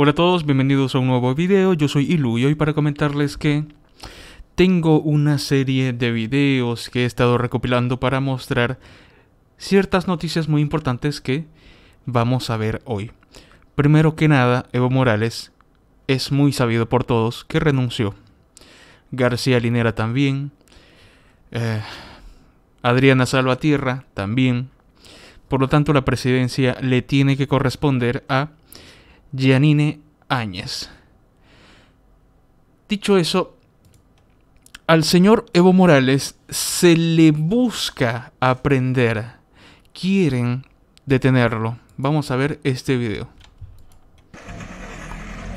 Hola a todos, bienvenidos a un nuevo video, yo soy Ilu y hoy para comentarles que tengo una serie de videos que he estado recopilando para mostrar ciertas noticias muy importantes que vamos a ver hoy. Primero que nada, Evo Morales es muy sabido por todos que renunció. García Linera también. Eh, Adriana Salvatierra también. Por lo tanto, la presidencia le tiene que corresponder a Gianine Áñez. Dicho eso, al señor Evo Morales se le busca aprender. Quieren detenerlo. Vamos a ver este video.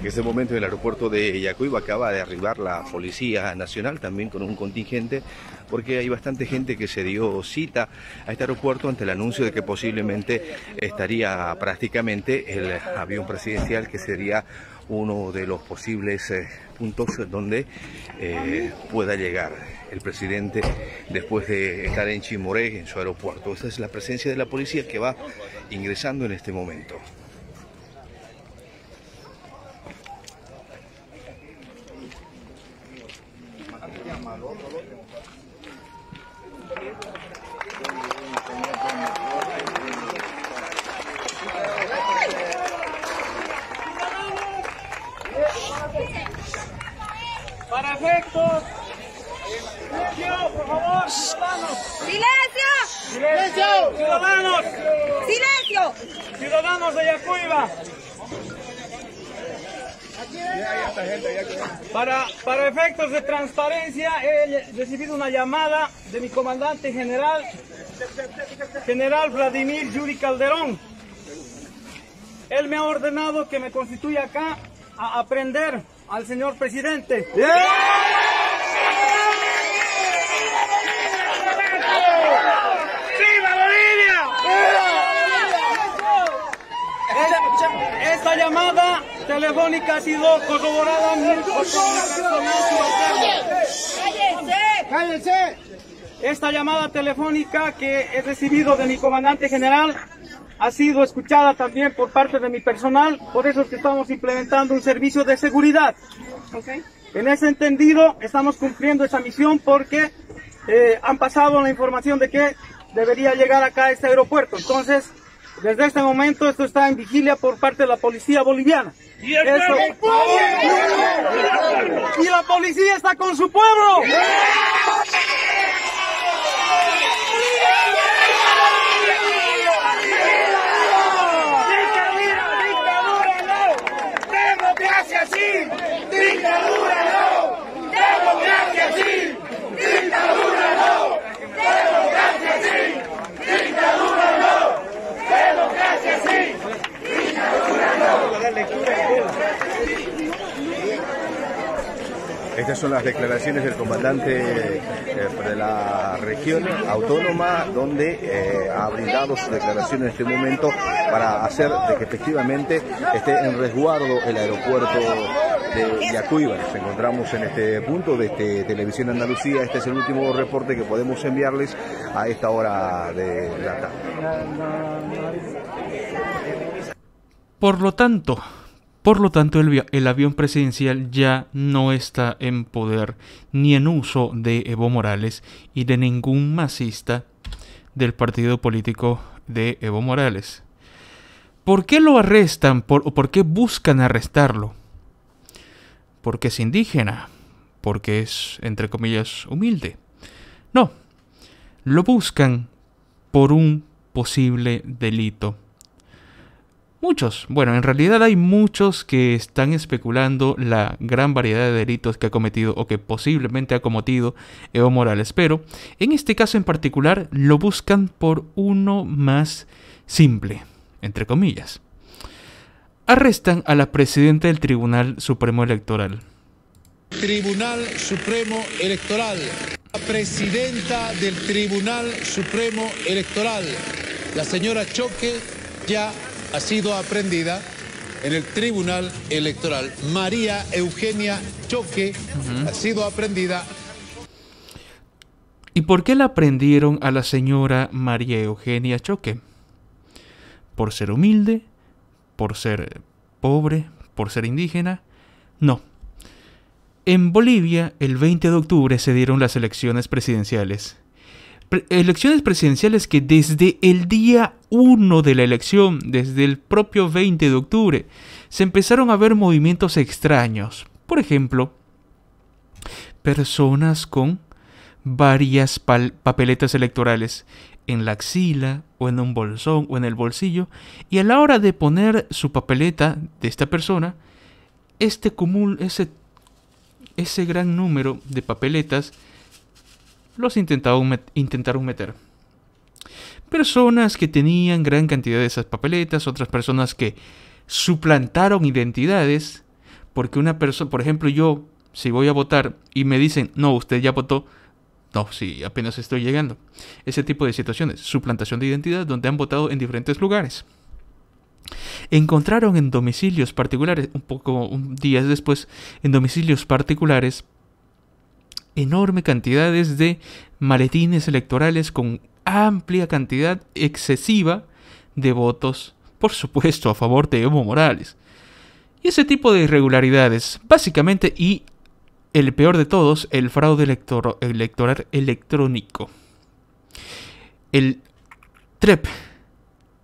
En este momento en el aeropuerto de Yacuiba acaba de arribar la Policía Nacional también con un contingente porque hay bastante gente que se dio cita a este aeropuerto ante el anuncio de que posiblemente estaría prácticamente el avión presidencial que sería uno de los posibles eh, puntos donde eh, pueda llegar el presidente después de estar en Chimoré, en su aeropuerto. Esa es la presencia de la policía que va ingresando en este momento. ciudadanos de Yacuiba. Para, para efectos de transparencia, he recibido una llamada de mi comandante general, general Vladimir Yuri Calderón. Él me ha ordenado que me constituya acá a aprender al señor presidente. la llamada telefónica ha sido corroborada ¡Cállense! Esta llamada telefónica que he recibido de mi comandante general ha sido escuchada también por parte de mi personal, por eso es que estamos implementando un servicio de seguridad. En ese entendido, estamos cumpliendo esa misión porque eh, han pasado la información de que debería llegar acá a este aeropuerto. Entonces, desde este momento esto está en vigilia por parte de la policía boliviana. Y, el y la policía está con su pueblo. ¡Dictadura! ¡Dictadura no! ¡Democracia sí! ¡Dictadura! Estas son las declaraciones del comandante eh, de la región autónoma, donde eh, ha brindado su declaración en este momento para hacer que efectivamente esté en resguardo el aeropuerto de Yacuiba. Nos encontramos en este punto de este Televisión Andalucía. Este es el último reporte que podemos enviarles a esta hora de la tarde. Por lo tanto, por lo tanto, el, avión presidencial ya no está en poder ni en uso de Evo Morales y de ningún masista del partido político de Evo Morales. ¿Por qué lo arrestan o por qué buscan arrestarlo? Porque es indígena, porque es, entre comillas, humilde. No, lo buscan por un posible delito Muchos, bueno, en realidad hay muchos que están especulando la gran variedad de delitos que ha cometido o que posiblemente ha cometido Evo Morales, pero en este caso en particular lo buscan por uno más simple, entre comillas. Arrestan a la presidenta del Tribunal Supremo Electoral. Tribunal Supremo Electoral. La presidenta del Tribunal Supremo Electoral, la señora Choque, ya ha sido aprendida en el Tribunal Electoral. María Eugenia Choque ha sido aprendida. ¿Y por qué la aprendieron a la señora María Eugenia Choque? ¿Por ser humilde? ¿Por ser pobre? ¿Por ser indígena? No. En Bolivia, el 20 de octubre se dieron las elecciones presidenciales. elecciones presidenciales que desde el día uno de la elección, desde el propio 20 de octubre, se empezaron a ver movimientos extraños. Por ejemplo, personas con varias papeletas electorales en la axila o en un bolsón o en el bolsillo y a la hora de poner su papeleta de esta persona, este común, ese, ese gran número de papeletas los intentaron meter personas que tenían gran cantidad de esas papeletas, otras personas que suplantaron identidades, porque una persona, por ejemplo, yo, si voy a votar y me dicen, no, usted ya votó, no, sí, apenas estoy llegando. Ese tipo de situaciones, suplantación de identidad, donde han votado en diferentes lugares. Encontraron en domicilios particulares, un poco días después, en domicilios particulares, enorme cantidades de maletines electorales con amplia cantidad excesiva de votos, por supuesto a favor de Evo Morales. Y ese tipo de irregularidades, básicamente, y el peor de todos, el fraude electoral electrónico. El TREP,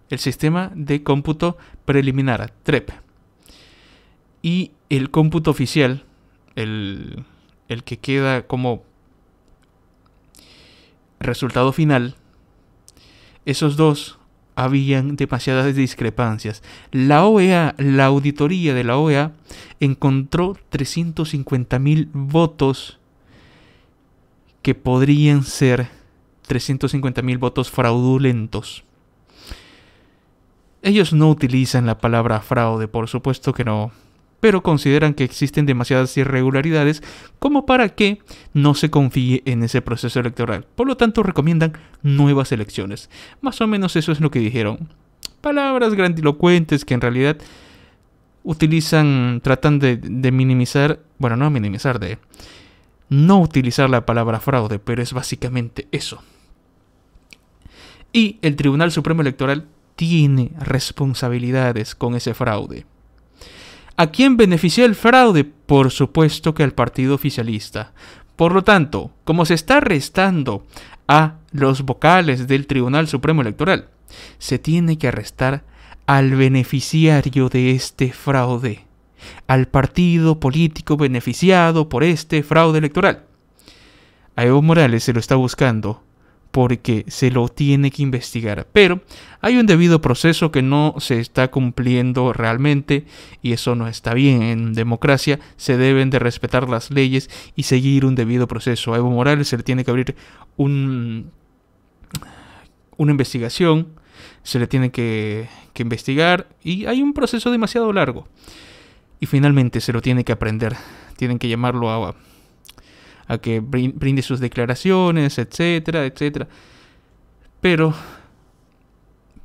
el sistema de cómputo preliminar, TREP. Y el cómputo oficial, el, el que queda como resultado final, esos dos habían demasiadas discrepancias. La OEA, la auditoría de la OEA, encontró 350.000 votos que podrían ser 350.000 mil votos fraudulentos. Ellos no utilizan la palabra fraude, por supuesto que no pero consideran que existen demasiadas irregularidades como para que no se confíe en ese proceso electoral. Por lo tanto, recomiendan nuevas elecciones. Más o menos eso es lo que dijeron. Palabras grandilocuentes que en realidad utilizan, tratan de, de minimizar, bueno, no minimizar, de no utilizar la palabra fraude, pero es básicamente eso. Y el Tribunal Supremo Electoral tiene responsabilidades con ese fraude. ¿A quién benefició el fraude? Por supuesto que al partido oficialista. Por lo tanto, como se está arrestando a los vocales del Tribunal Supremo Electoral, se tiene que arrestar al beneficiario de este fraude, al partido político beneficiado por este fraude electoral. A Evo Morales se lo está buscando porque se lo tiene que investigar. Pero hay un debido proceso que no se está cumpliendo realmente y eso no está bien. En democracia se deben de respetar las leyes y seguir un debido proceso. A Evo Morales se le tiene que abrir un, una investigación, se le tiene que, que investigar y hay un proceso demasiado largo. Y finalmente se lo tiene que aprender. Tienen que llamarlo a a que brinde sus declaraciones, etcétera, etcétera. Pero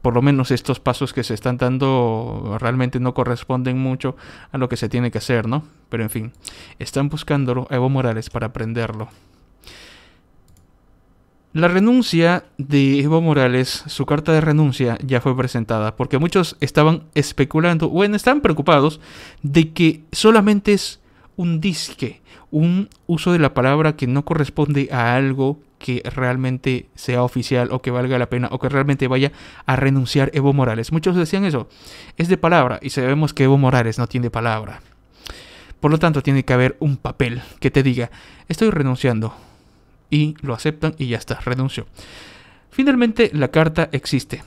por lo menos estos pasos que se están dando realmente no corresponden mucho a lo que se tiene que hacer, ¿no? Pero en fin, están buscándolo a Evo Morales para aprenderlo. La renuncia de Evo Morales, su carta de renuncia ya fue presentada, porque muchos estaban especulando, bueno, están preocupados de que solamente es un disque, un uso de la palabra que no corresponde a algo que realmente sea oficial o que valga la pena o que realmente vaya a renunciar Evo Morales. Muchos decían eso, es de palabra y sabemos que Evo Morales no tiene palabra. Por lo tanto, tiene que haber un papel que te diga, estoy renunciando. Y lo aceptan y ya está, renuncio. Finalmente, la carta existe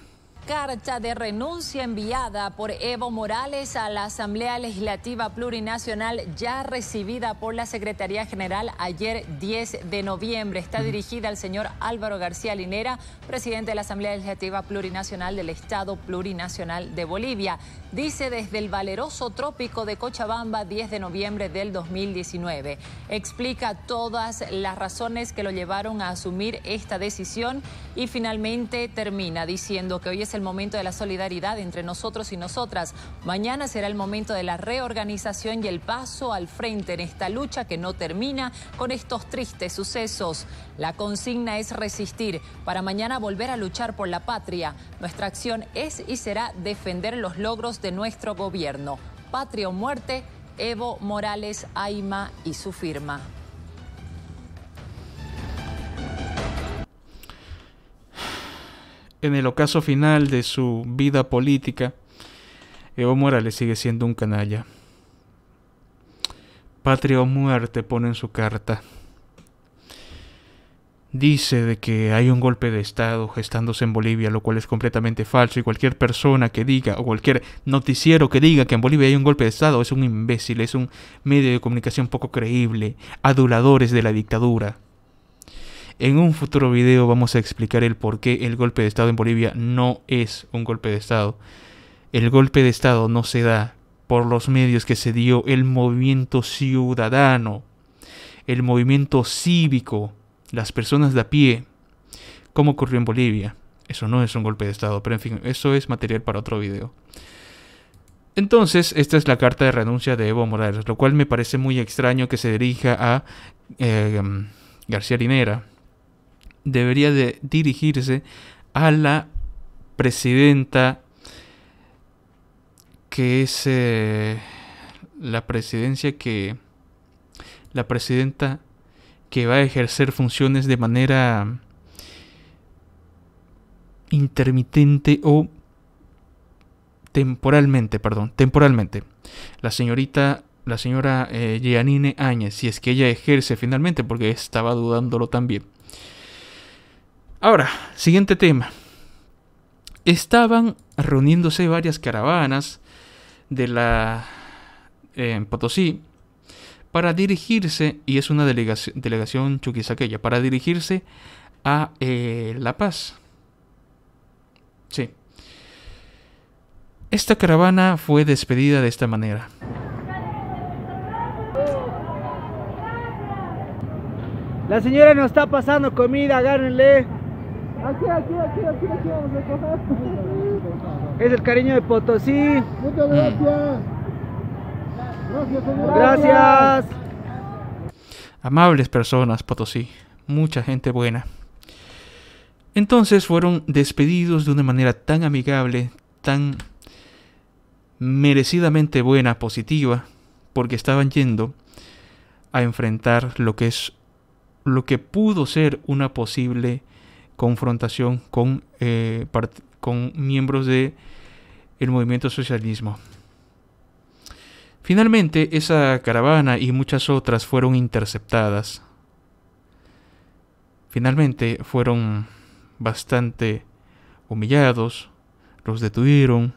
carta de renuncia enviada por Evo Morales a la Asamblea Legislativa Plurinacional ya recibida por la Secretaría General ayer 10 de noviembre. Está dirigida al señor Álvaro García Linera, presidente de la Asamblea Legislativa Plurinacional del Estado Plurinacional de Bolivia. Dice desde el valeroso trópico de Cochabamba 10 de noviembre del 2019. Explica todas las razones que lo llevaron a asumir esta decisión y finalmente termina diciendo que hoy es el momento de la solidaridad entre nosotros y nosotras. Mañana será el momento de la reorganización y el paso al frente en esta lucha que no termina con estos tristes sucesos. La consigna es resistir para mañana volver a luchar por la patria. Nuestra acción es y será defender los logros de nuestro gobierno. Patria o muerte, Evo Morales, Aima y su firma. en el ocaso final de su vida política, Evo Morales sigue siendo un canalla. Patria o muerte pone en su carta. Dice de que hay un golpe de Estado gestándose en Bolivia, lo cual es completamente falso y cualquier persona que diga o cualquier noticiero que diga que en Bolivia hay un golpe de Estado es un imbécil, es un medio de comunicación poco creíble, aduladores de la dictadura. En un futuro video vamos a explicar el por qué el golpe de Estado en Bolivia no es un golpe de Estado. El golpe de Estado no se da por los medios que se dio el movimiento ciudadano, el movimiento cívico, las personas de a pie, como ocurrió en Bolivia. Eso no es un golpe de Estado, pero en fin, eso es material para otro video. Entonces, esta es la carta de renuncia de Evo Morales, lo cual me parece muy extraño que se dirija a eh, García Linera debería de dirigirse a la presidenta que es eh, la presidencia que la presidenta que va a ejercer funciones de manera intermitente o temporalmente, perdón, temporalmente. La señorita, la señora eh, Áñez, si es que ella ejerce finalmente, porque estaba dudándolo también. Ahora, siguiente tema. Estaban reuniéndose varias caravanas de la Potosí para dirigirse, y es una delegación, delegación para dirigirse a eh, La Paz. Sí. Esta caravana fue despedida de esta manera. La señora nos está pasando comida, agárrenle. Aquí, aquí, aquí, aquí, aquí vamos a Es el cariño de Potosí. Muchas mm. gracias. Gracias, Gracias. Amables personas, Potosí. Mucha gente buena. Entonces fueron despedidos de una manera tan amigable, tan merecidamente buena, positiva, porque estaban yendo a enfrentar lo que es lo que pudo ser una posible confrontación con, eh, con miembros del el movimiento socialismo. Finalmente, esa caravana y muchas otras fueron interceptadas. Finalmente fueron bastante humillados, los detuvieron,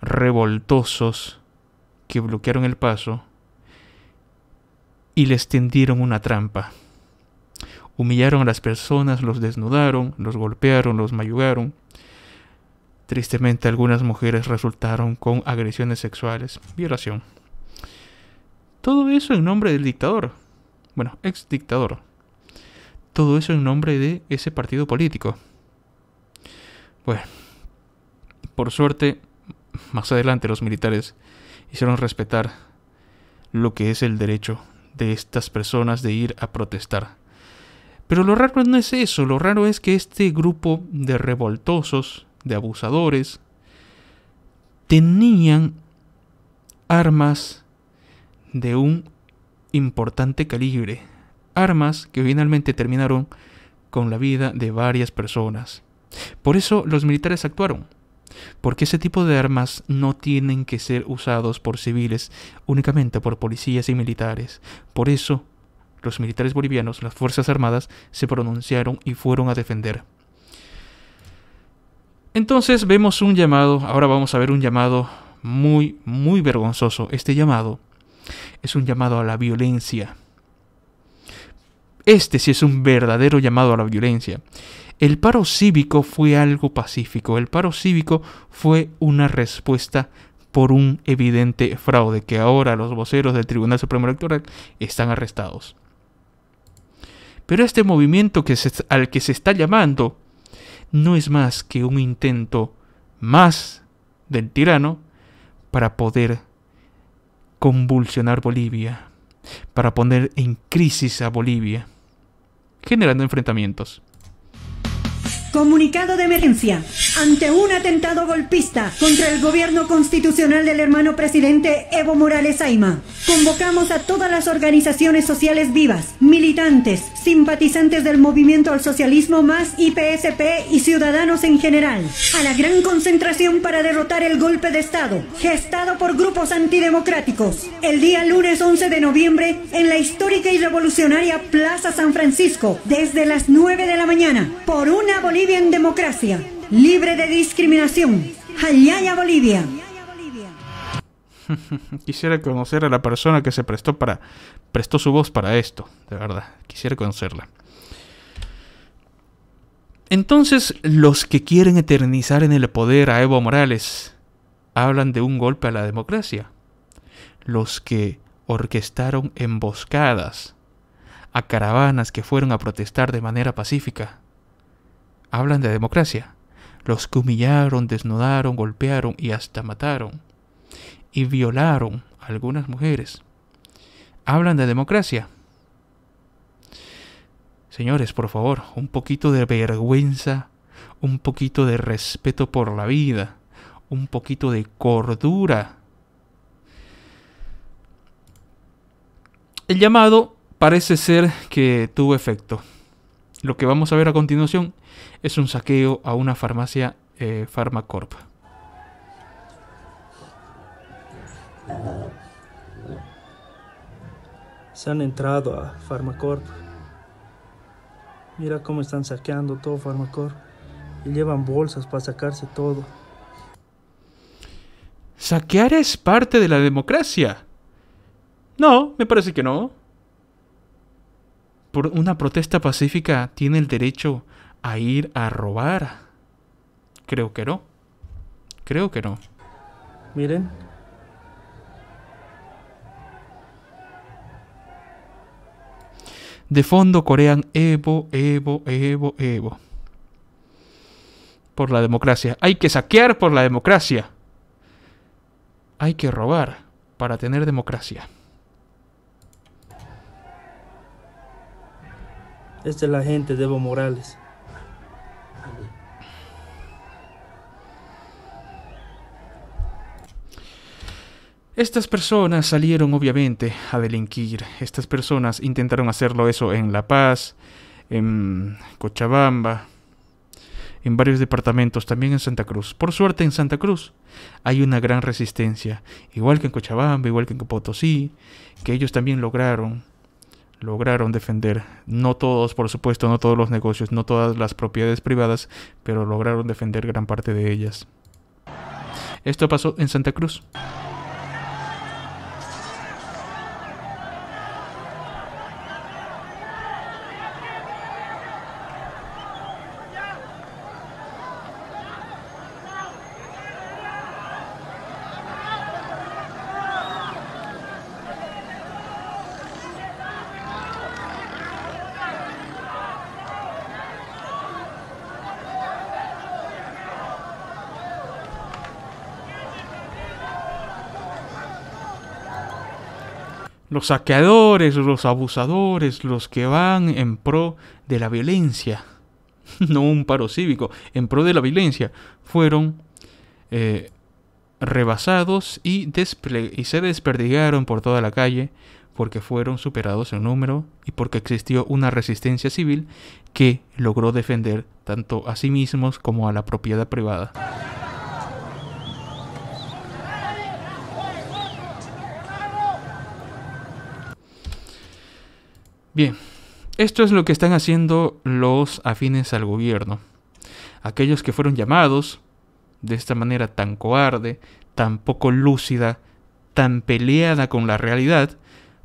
revoltosos que bloquearon el paso y les tendieron una trampa. Humillaron a las personas, los desnudaron, los golpearon, los mayugaron. Tristemente algunas mujeres resultaron con agresiones sexuales, violación. Todo eso en nombre del dictador. Bueno, ex dictador. Todo eso en nombre de ese partido político. Bueno, por suerte, más adelante los militares hicieron respetar lo que es el derecho de estas personas de ir a protestar pero lo raro no es eso, lo raro es que este grupo de revoltosos, de abusadores, tenían armas de un importante calibre, armas que finalmente terminaron con la vida de varias personas. Por eso los militares actuaron, porque ese tipo de armas no tienen que ser usados por civiles, únicamente por policías y militares. Por eso los militares bolivianos, las Fuerzas Armadas, se pronunciaron y fueron a defender. Entonces vemos un llamado, ahora vamos a ver un llamado muy, muy vergonzoso. Este llamado es un llamado a la violencia. Este sí es un verdadero llamado a la violencia. El paro cívico fue algo pacífico. El paro cívico fue una respuesta por un evidente fraude que ahora los voceros del Tribunal Supremo Electoral están arrestados. Pero este movimiento al que se está llamando no es más que un intento más del tirano para poder convulsionar Bolivia, para poner en crisis a Bolivia, generando enfrentamientos. Comunicado de emergencia. Ante un atentado golpista contra el gobierno constitucional del hermano presidente Evo Morales Aima, convocamos a todas las organizaciones sociales vivas, militantes, simpatizantes del movimiento al socialismo más IPSP y ciudadanos en general, a la gran concentración para derrotar el golpe de Estado, gestado por grupos antidemocráticos, el día lunes 11 de noviembre en la histórica y revolucionaria Plaza San Francisco, desde las 9 de la mañana, por una Bolivia en democracia, libre de discriminación. hallaya Bolivia. Quisiera conocer a la persona que se prestó para prestó su voz para esto, de verdad. Quisiera conocerla. Entonces, los que quieren eternizar en el poder a Evo Morales hablan de un golpe a la democracia. Los que orquestaron emboscadas a caravanas que fueron a protestar de manera pacífica hablan de democracia. Los que humillaron, desnudaron, golpearon y hasta mataron. Y violaron a algunas mujeres. Hablan de democracia. Señores, por favor, un poquito de vergüenza, un poquito de respeto por la vida, un poquito de cordura. El llamado parece ser que tuvo efecto. Lo que vamos a ver a continuación es un saqueo a una farmacia Farmacorp. Eh, Pharmacorp. Se han entrado a Farmacorp. Mira cómo están saqueando todo Farmacorp Y llevan bolsas para sacarse todo. ¿Saquear es parte de la democracia? No, me parece que no una protesta pacífica tiene el derecho a ir a robar. Creo que no. Creo que no. Miren. De fondo corean Evo, Evo, Evo, Evo. Por la democracia. Hay que saquear por la democracia. Hay que robar para tener democracia. Este es la gente de Evo Morales. Estas personas salieron obviamente a delinquir. Estas personas intentaron hacerlo eso en La Paz, en Cochabamba, en varios departamentos, también en Santa Cruz. Por suerte en Santa Cruz hay una gran resistencia, igual que en Cochabamba, igual que en Potosí, que ellos también lograron lograron defender, no todos, por supuesto, no todos los negocios, no todas las propiedades privadas, pero lograron defender gran parte de ellas. Esto pasó en Santa Cruz. los saqueadores, los abusadores, los que van en pro de la violencia, no un paro cívico, en pro de la violencia, fueron eh, rebasados y, y se desperdigaron por toda la calle porque fueron superados en número y porque existió una resistencia civil que logró defender tanto a sí mismos como a la propiedad privada. Bien, esto es lo que están haciendo los afines al gobierno. Aquellos que fueron llamados de esta manera tan cobarde, tan poco lúcida, tan peleada con la realidad,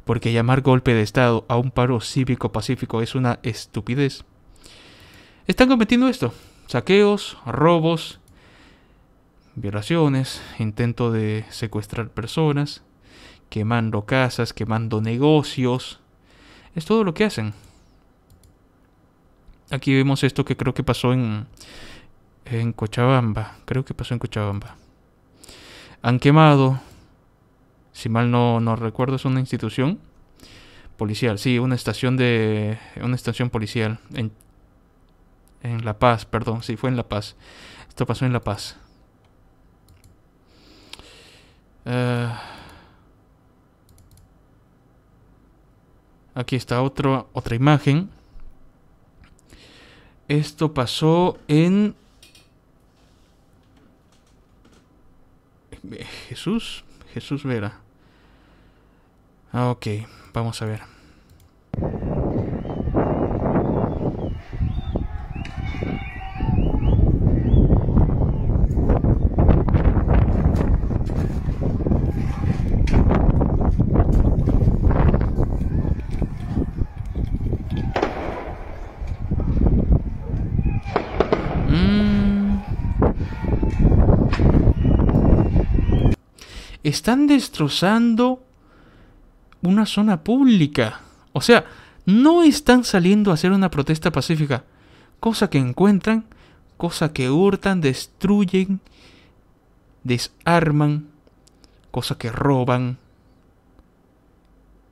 porque llamar golpe de Estado a un paro cívico pacífico es una estupidez. Están cometiendo esto, saqueos, robos, violaciones, intento de secuestrar personas, quemando casas, quemando negocios, es todo lo que hacen. Aquí vemos esto que creo que pasó en, en Cochabamba. Creo que pasó en Cochabamba. Han quemado, si mal no, recuerdo, es una institución policial. Sí, una estación de una estación policial en, en La Paz, perdón, sí, fue en La Paz. Esto pasó en La Paz. eh Aquí está otra otra imagen. Esto pasó en... Jesús, Jesús Vera. Ah, ok, vamos a ver. están destrozando una zona pública. O sea, no están saliendo a hacer una protesta pacífica. Cosa que encuentran, cosa que hurtan, destruyen, desarman, cosa que roban.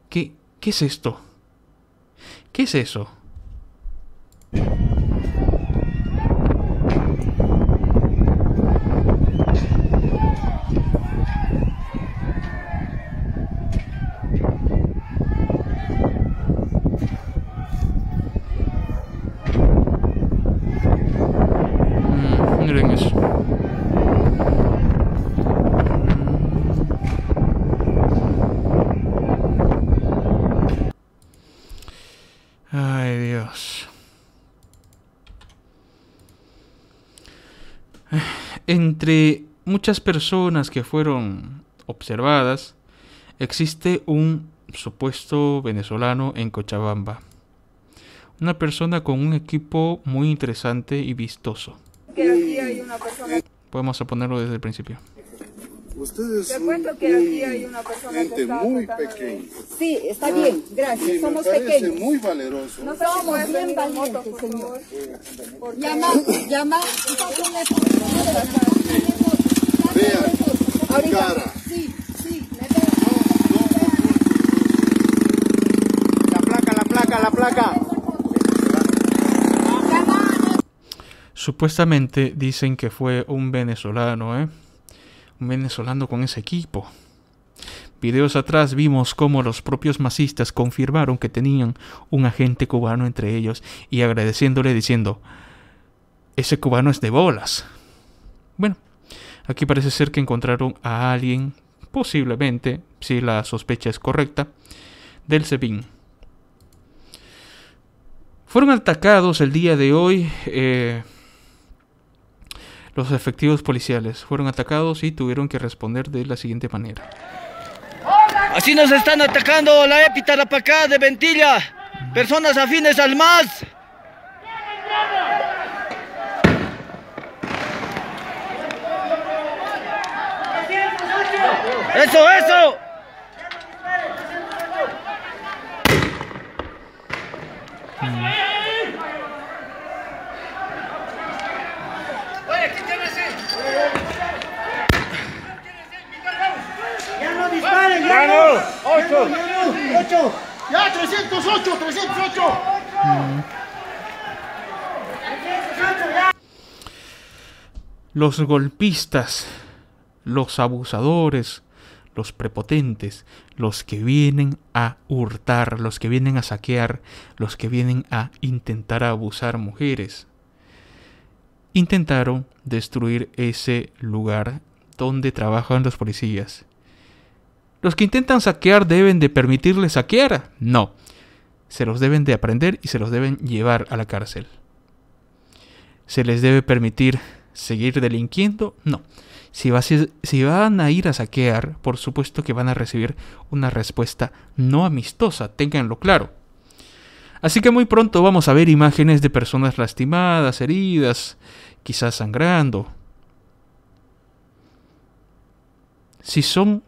¿Qué, qué es esto? ¿Qué es eso? Entre muchas personas que fueron observadas, existe un supuesto venezolano en Cochabamba. Una persona con un equipo muy interesante y vistoso. Podemos ponerlo desde el principio. Ustedes son una gente muy pequeña. Sí, está ah, bien, gracias. somos pequeños. muy valerosos. No somos bien valientes, moto, señor. Eh, llama, llama. Vean, cara. Sí, sí, La placa, la placa, la placa. Supuestamente dicen que fue un venezolano, ¿eh? venezolano con ese equipo. Videos atrás vimos cómo los propios masistas confirmaron que tenían un agente cubano entre ellos y agradeciéndole diciendo, ese cubano es de bolas. Bueno, aquí parece ser que encontraron a alguien, posiblemente, si la sospecha es correcta, del Sebin. Fueron atacados el día de hoy eh, los efectivos policiales fueron atacados y tuvieron que responder de la siguiente manera. Así nos están atacando la la épita, pacada de Ventilla, personas afines al MAS. ¡Eso, eso! Mm. Los golpistas, los abusadores, los prepotentes, los que vienen a hurtar, los que vienen a saquear, los que vienen a intentar abusar mujeres. Intentaron destruir ese lugar donde trabajan los policías. ¿Los que intentan saquear deben de permitirles saquear? No. Se los deben de aprender y se los deben llevar a la cárcel. Se les debe permitir seguir delinquiendo, no. Si, si, van a ir a saquear, por supuesto que van a recibir una respuesta no amistosa, ténganlo claro. Así que muy pronto vamos a ver imágenes de personas lastimadas, heridas, quizás sangrando. Si son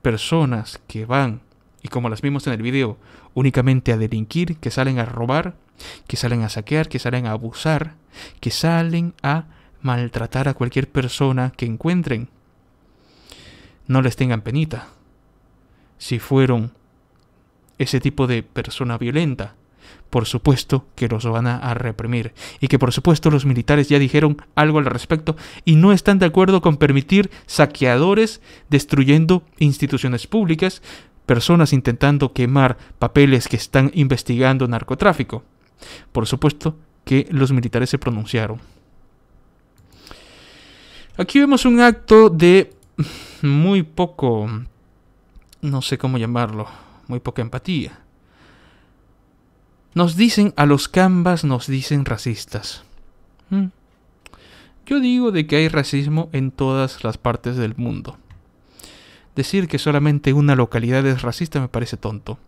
personas que van, y como las vimos en el video, únicamente a delinquir, que salen a robar, que salen a saquear, que salen a abusar, que salen a maltratar a cualquier persona que encuentren. No les tengan penita. Si fueron ese tipo de persona violenta, por supuesto que los van a, reprimir y que por supuesto los militares ya dijeron algo al respecto y no están de acuerdo con permitir saqueadores destruyendo instituciones públicas, personas intentando quemar papeles que están investigando narcotráfico. Por supuesto que los militares se pronunciaron. Aquí vemos un acto de muy poco, no sé cómo llamarlo, muy poca empatía. Nos dicen a los cambas, nos dicen racistas. Hmm. Yo digo de que hay racismo en todas las partes del mundo. Decir que solamente una localidad es racista me parece tonto.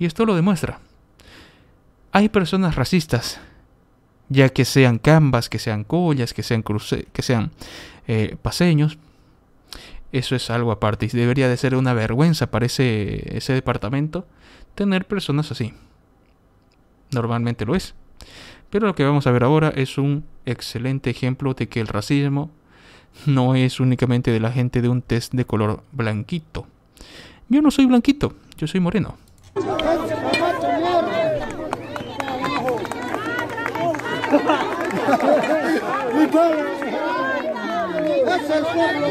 Y esto lo demuestra. Hay personas racistas ya que sean cambas, que sean collas, que sean, cruce, que sean eh, paseños. Eso es algo aparte y debería de ser una vergüenza para ese, ese departamento tener personas así. Normalmente lo es. Pero lo que vamos a ver ahora es un excelente ejemplo de que el racismo no es únicamente de la gente de un test de color blanquito. Yo no soy blanquito, yo soy moreno. pueblo es el pueblo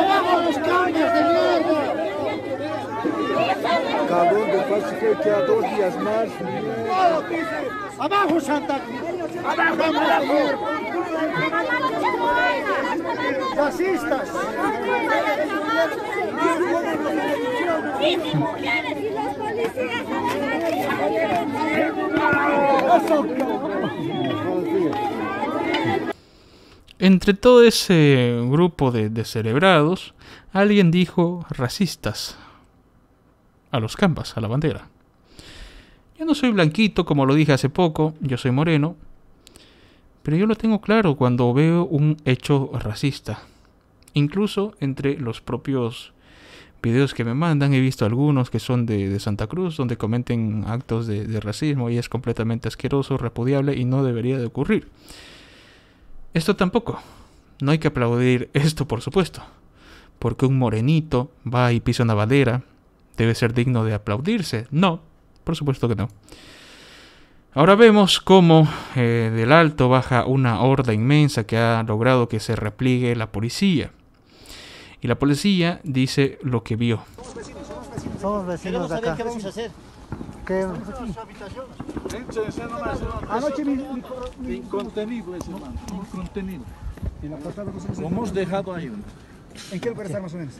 abajo los cañas de cabrón de dos días más abajo Santa abajo abajo fascistas entre todo ese grupo de celebrados, alguien dijo racistas a los campas, a la bandera. Yo no soy blanquito, como lo dije hace poco, yo soy moreno, pero yo lo tengo claro cuando veo un hecho racista, incluso entre los propios videos que me mandan, he visto algunos que son de, Santa Cruz, donde comenten actos de, racismo y es completamente asqueroso, repudiable y no debería de ocurrir. Esto tampoco. No hay que aplaudir esto, por supuesto. Porque un morenito va y pisa una bandera, debe ser digno de aplaudirse. No, por supuesto que no. Ahora vemos cómo eh, del alto baja una horda inmensa que ha logrado que se repliegue la policía. Y la policía dice lo que vio. Somos vecinos, somos vecinos. acá. ¿Qué vamos a hacer? ¿Qué? su habitación? Anoche mi, mi, contenido ese, la contenido. Lo hemos dejado ahí. ¿En qué lugar están más o menos?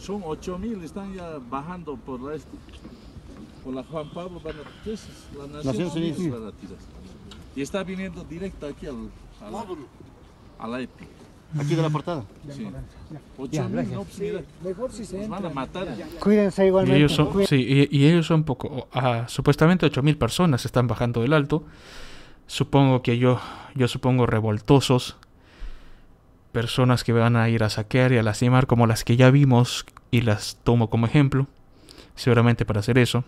Son 8.000, están ya bajando por la, por la Juan Pablo, van la nación Unidas Y está viniendo directo aquí al, a la, a la EPI. Aquí de la portada. Sí. Pues mejor si se van a matar. Cuídense igualmente. Y ellos son, sí, y, ellos son poco. Ah, supuestamente 8.000 mil personas están bajando del alto. Supongo que yo, yo supongo revoltosos. Personas que van a ir a saquear y a lastimar como las que ya vimos y las tomo como ejemplo. Seguramente para hacer eso.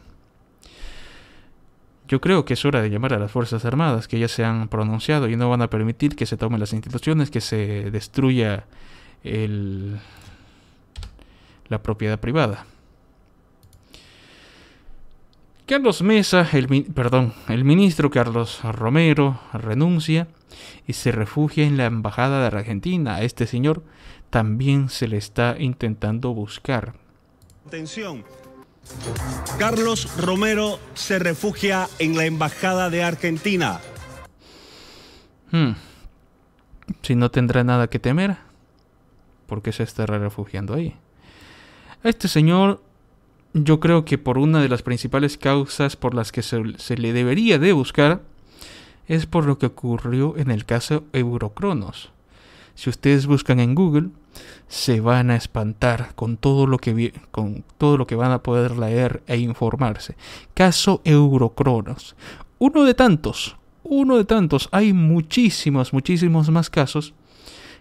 Yo creo que es hora de llamar a las Fuerzas Armadas, que ya se han pronunciado y no van a permitir que se tomen las instituciones, que se destruya el, la propiedad privada. Carlos Mesa, el, perdón, el ministro Carlos Romero renuncia y se refugia en la Embajada de Argentina. A este señor también se le está intentando buscar. Atención, Carlos Romero se refugia en la Embajada de Argentina. Hmm. Si no tendrá nada que temer, ¿por qué se estará refugiando ahí? Este señor, yo creo que por una de las principales causas por las que se, se le debería de buscar, es por lo que ocurrió en el caso Eurocronos. Si ustedes buscan en Google, se van a espantar con todo lo que, con todo lo que van a poder leer e informarse. Caso Eurocronos. Uno de tantos, uno de tantos. Hay muchísimos, muchísimos más casos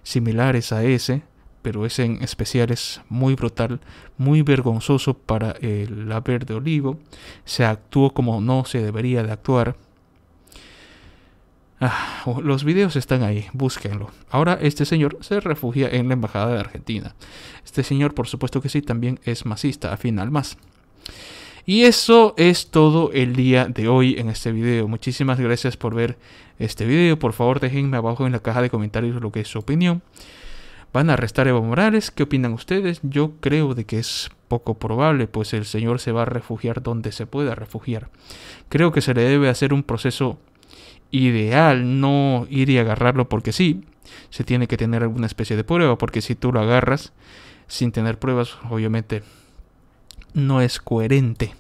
similares a ese, pero ese en especial es muy brutal, muy vergonzoso para el verde de olivo. Se actuó como no se debería de actuar Ah, los videos están ahí, búsquenlo. Ahora este señor se refugia en la Embajada de Argentina. Este señor, por supuesto que sí, también es masista, a final más. Y eso es todo el día de hoy en este video. Muchísimas gracias por ver este video. Por favor, déjenme abajo en la caja de comentarios lo que es su opinión. ¿Van a arrestar a Evo Morales? ¿Qué opinan ustedes? Yo creo de que es poco probable, pues el señor se va a refugiar donde se pueda refugiar. Creo que se le debe hacer un proceso ideal no ir y agarrarlo porque sí. Se tiene que tener alguna especie de prueba, porque si tú lo agarras sin tener pruebas, obviamente no es coherente.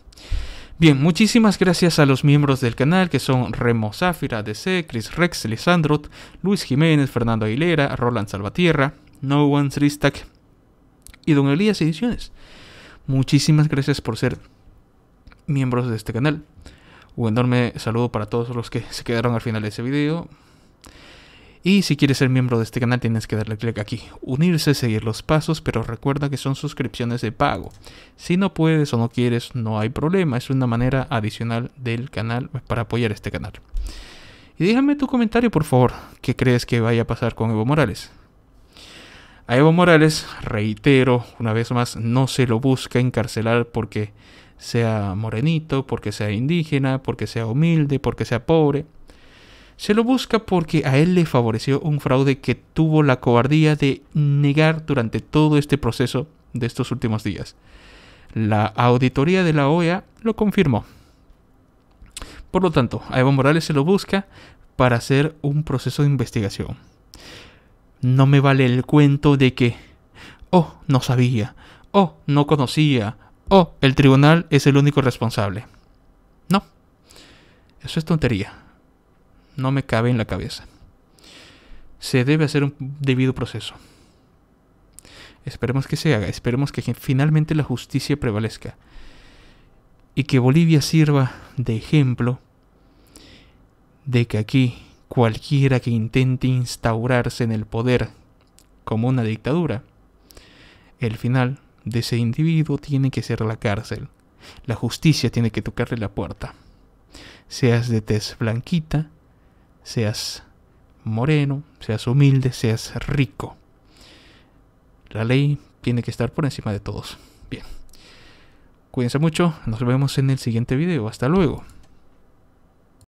Bien, muchísimas gracias a los miembros del canal que son Remo Zafira, DC, Chris Rex, lisandro Luis Jiménez, Fernando Aguilera, Roland Salvatierra, No One Tristack y Don Elías Ediciones. Muchísimas gracias por ser miembros de este canal. Un enorme saludo para todos los que se quedaron al final de este video. Y si quieres ser miembro de este canal tienes que darle clic aquí, unirse, seguir los pasos, pero recuerda que son suscripciones de pago. Si no puedes o no quieres, no hay problema, es una manera adicional del canal para apoyar este canal. Y déjame tu comentario por favor, qué crees que vaya a pasar con Evo Morales. A Evo Morales, reitero una vez más, no se lo busca encarcelar porque sea morenito, porque sea indígena, porque sea humilde, porque sea pobre. Se lo busca porque a él le favoreció un fraude que tuvo la cobardía de negar durante todo este proceso de estos últimos días. La auditoría de la OEA lo confirmó. Por lo tanto, a Evo Morales se lo busca para hacer un proceso de investigación. No me vale el cuento de que, oh, no sabía, oh, no conocía, oh, el tribunal es el único responsable. No, eso es tontería. No me cabe en la cabeza. Se debe hacer un debido proceso. Esperemos que se haga, esperemos que finalmente la justicia prevalezca y que Bolivia sirva de ejemplo de que aquí cualquiera que intente instaurarse en el poder como una dictadura, el final de ese individuo tiene que ser la cárcel. La justicia tiene que tocarle la puerta. Seas de tez blanquita, seas moreno, seas humilde, seas rico. La ley tiene que estar por encima de todos. Bien. Cuídense mucho, nos vemos en el siguiente video. Hasta luego.